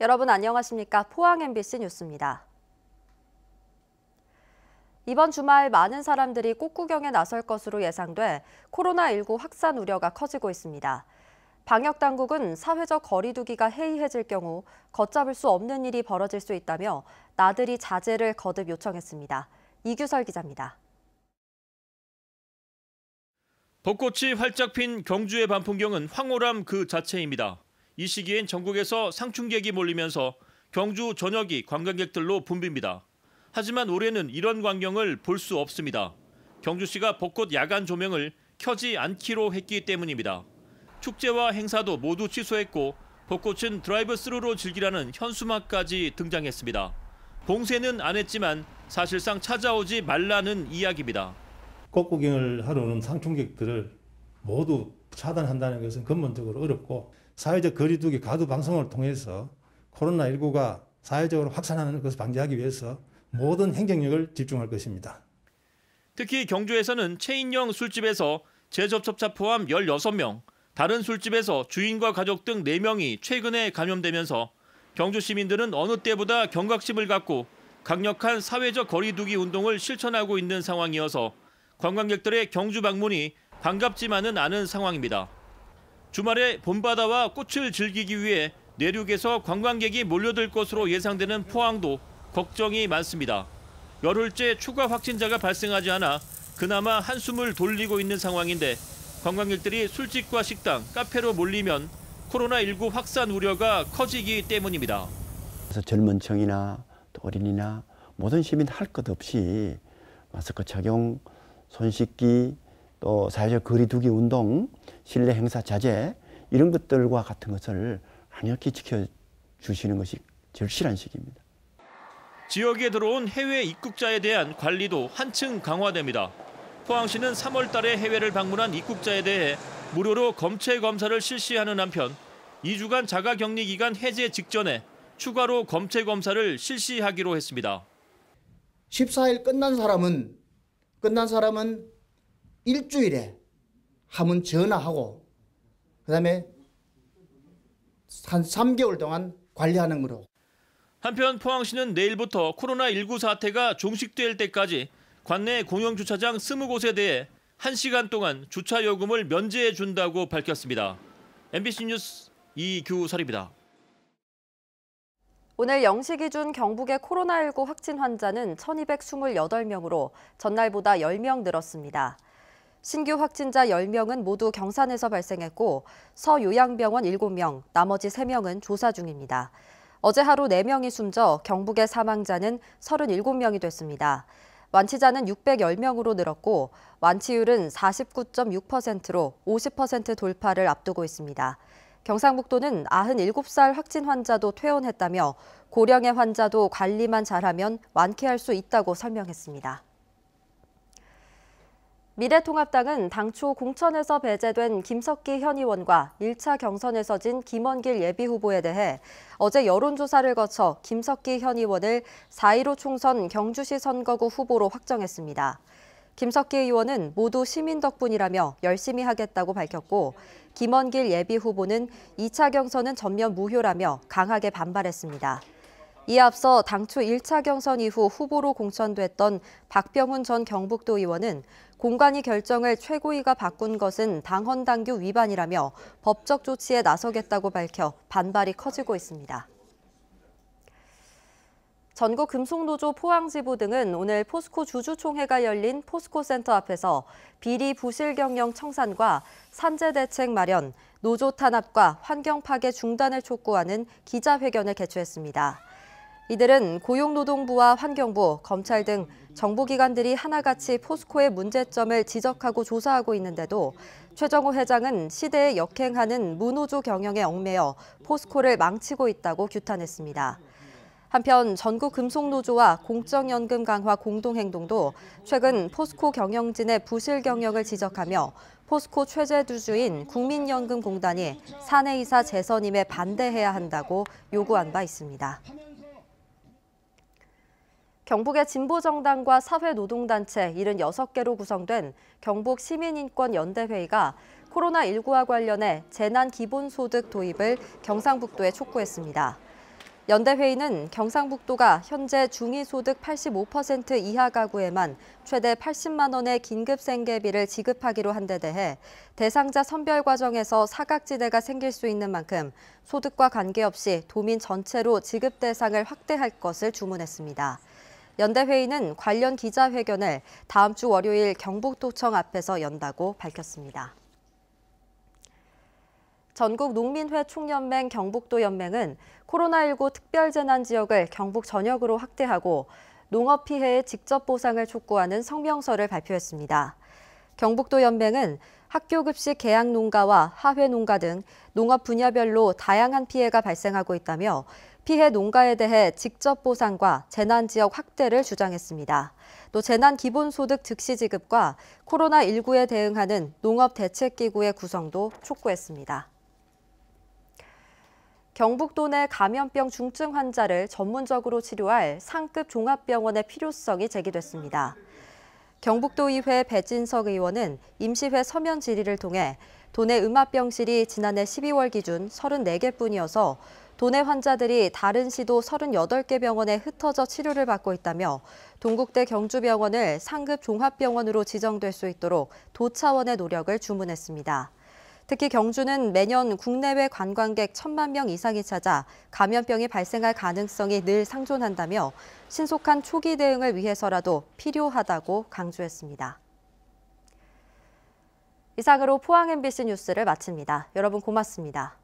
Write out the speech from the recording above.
여러분 안녕하십니까? 포항 MBC 뉴스입니다. 이번 주말 많은 사람들이 꽃구경에 나설 것으로 예상돼 코로나19 확산 우려가 커지고 있습니다. 방역 당국은 사회적 거리두기가 해이해질 경우 걷잡을 수 없는 일이 벌어질 수 있다며 나들이 자제를 거듭 요청했습니다. 이규설 기자입니다. 벚꽃이 활짝 핀 경주의 반풍경은 황홀함 그 자체입니다. 이 시기엔 전국에서 상충객이 몰리면서 경주 전역이 관광객들로 붐빕니다. 하지만 올해는 이런 광경을 볼 수 없습니다. 경주시가 벚꽃 야간 조명을 켜지 않기로 했기 때문입니다. 축제와 행사도 모두 취소했고 벚꽃은 드라이브 스루로 즐기라는 현수막까지 등장했습니다. 봉쇄는 안 했지만 사실상 찾아오지 말라는 이야기입니다. 꽃구경을 하러 오는 상충객들을 모두 차단한다는 것은 근본적으로 어렵고 사회적 거리두기 가두 방송을 통해서 코로나19가 사회적으로 확산하는 것을 방지하기 위해서 모든 행정력을 집중할 것입니다. 특히 경주에서는 체인형 술집에서 재접촉자 포함 16명, 다른 술집에서 주인과 가족 등 4명이 최근에 감염되면서 경주 시민들은 어느 때보다 경각심을 갖고 강력한 사회적 거리두기 운동을 실천하고 있는 상황이어서 관광객들의 경주 방문이 반갑지만은 않은 상황입니다. 주말에 봄바다와 꽃을 즐기기 위해 내륙에서 관광객이 몰려들 것으로 예상되는 포항도 걱정이 많습니다. 열흘째 추가 확진자가 발생하지 않아 그나마 한숨을 돌리고 있는 상황인데 관광객들이 술집과 식당, 카페로 몰리면 코로나19 확산 우려가 커지기 때문입니다. 그래서 젊은 층이나 어린이나 모든 시민 할것 없이 마스크 착용 손 씻기, 또 사회적 거리두기 운동, 실내 행사 자제 이런 것들과 같은 것을 강력히 지켜주시는 것이 절실한 시기입니다. 지역에 들어온 해외 입국자에 대한 관리도 한층 강화됩니다. 포항시는 3월 달에 해외를 방문한 입국자에 대해 무료로 검체 검사를 실시하는 한편 2주간 자가격리 기간 해제 직전에 추가로 검체 검사를 실시하기로 했습니다. 14일 끝난 사람은 끝난 사람은 일주일에 하면 전화하고 그 다음에 한 3개월 동안 관리하는 거로. 한편 포항시는 내일부터 코로나19 사태가 종식될 때까지 관내 공영주차장 20곳에 대해 1시간 동안 주차 요금을 면제해 준다고 밝혔습니다. MBC 뉴스 이규설입니다. 오늘 0시 기준 경북의 코로나19 확진 환자는 1,228명으로 전날보다 10명 늘었습니다. 신규 확진자 10명은 모두 경산에서 발생했고 서요양병원 7명, 나머지 3명은 조사 중입니다. 어제 하루 4명이 숨져 경북의 사망자는 37명이 됐습니다. 완치자는 610명으로 늘었고 완치율은 49.6%로 50% 돌파를 앞두고 있습니다. 경상북도는 97살 확진 환자도 퇴원했다며 고령의 환자도 관리만 잘하면 완쾌할 수 있다고 설명했습니다. 미래통합당은 당초 공천에서 배제된 김석기 현 의원과 1차 경선에서 진 김원길 예비후보에 대해 어제 여론조사를 거쳐 김석기 현 의원을 4.15 총선 경주시 선거구 후보로 확정했습니다. 김석기 의원은 모두 시민 덕분이라며 열심히 하겠다고 밝혔고 김원길 예비 후보는 2차 경선은 전면 무효라며 강하게 반발했습니다. 이에 앞서 당초 1차 경선 이후 후보로 공천됐던 박병훈 전 경북도 의원은 공관위 결정을 최고위가 바꾼 것은 당헌당규 위반이라며 법적 조치에 나서겠다고 밝혀 반발이 커지고 있습니다. 전국 금속노조 포항지부 등은 오늘 포스코 주주총회가 열린 포스코센터 앞에서 비리 부실 경영 청산과 산재 대책 마련, 노조 탄압과 환경 파괴 중단을 촉구하는 기자회견을 개최했습니다. 이들은 고용노동부와 환경부, 검찰 등 정부기관들이 하나같이 포스코의 문제점을 지적하고 조사하고 있는데도 최정호 회장은 시대에 역행하는 무노조 경영에 얽매여 포스코를 망치고 있다고 규탄했습니다. 한편 전국 금속노조와 공적연금 강화 공동행동도 최근 포스코 경영진의 부실 경영을 지적하며 포스코 최재두주인 국민연금공단이 사내이사 재선임에 반대해야 한다고 요구한 바 있습니다. 경북의 진보정당과 사회노동단체 76개로 구성된 경북 시민인권연대회의가 코로나19와 관련해 재난기본소득 도입을 경상북도에 촉구했습니다. 연대회의는 경상북도가 현재 중위소득 85% 이하 가구에만 최대 80만 원의 긴급생계비를 지급하기로 한 데 대해 대상자 선별 과정에서 사각지대가 생길 수 있는 만큼 소득과 관계없이 도민 전체로 지급 대상을 확대할 것을 주문했습니다. 연대회의는 관련 기자회견을 다음 주 월요일 경북도청 앞에서 연다고 밝혔습니다. 전국 농민회 총연맹 경북도 연맹은 코로나19 특별재난 지역을 경북 전역으로 확대하고 농업 피해의 직접 보상을 촉구하는 성명서를 발표했습니다. 경북도 연맹은 학교 급식 계약 농가와 하회 농가 등 농업 분야별로 다양한 피해가 발생하고 있다며 피해 농가에 대해 직접 보상과 재난 지역 확대를 주장했습니다. 또 재난 기본 소득 즉시 지급과 코로나19에 대응하는 농업 대책 기구의 구성도 촉구했습니다. 경북도 내 감염병 중증 환자를 전문적으로 치료할 상급 종합병원의 필요성이 제기됐습니다. 경북도의회 배진석 의원은 임시회 서면 질의를 통해 도내 음압병실이 지난해 12월 기준 34개뿐이어서 도내 환자들이 다른 시도 38개 병원에 흩어져 치료를 받고 있다며 동국대 경주병원을 상급 종합병원으로 지정될 수 있도록 도 차원의 노력을 주문했습니다. 특히 경주는 매년 국내외 관광객 천만명 이상이 찾아 감염병이 발생할 가능성이 늘 상존한다며 신속한 초기 대응을 위해서라도 필요하다고 강조했습니다. 이상으로 포항 MBC 뉴스를 마칩니다. 여러분 고맙습니다.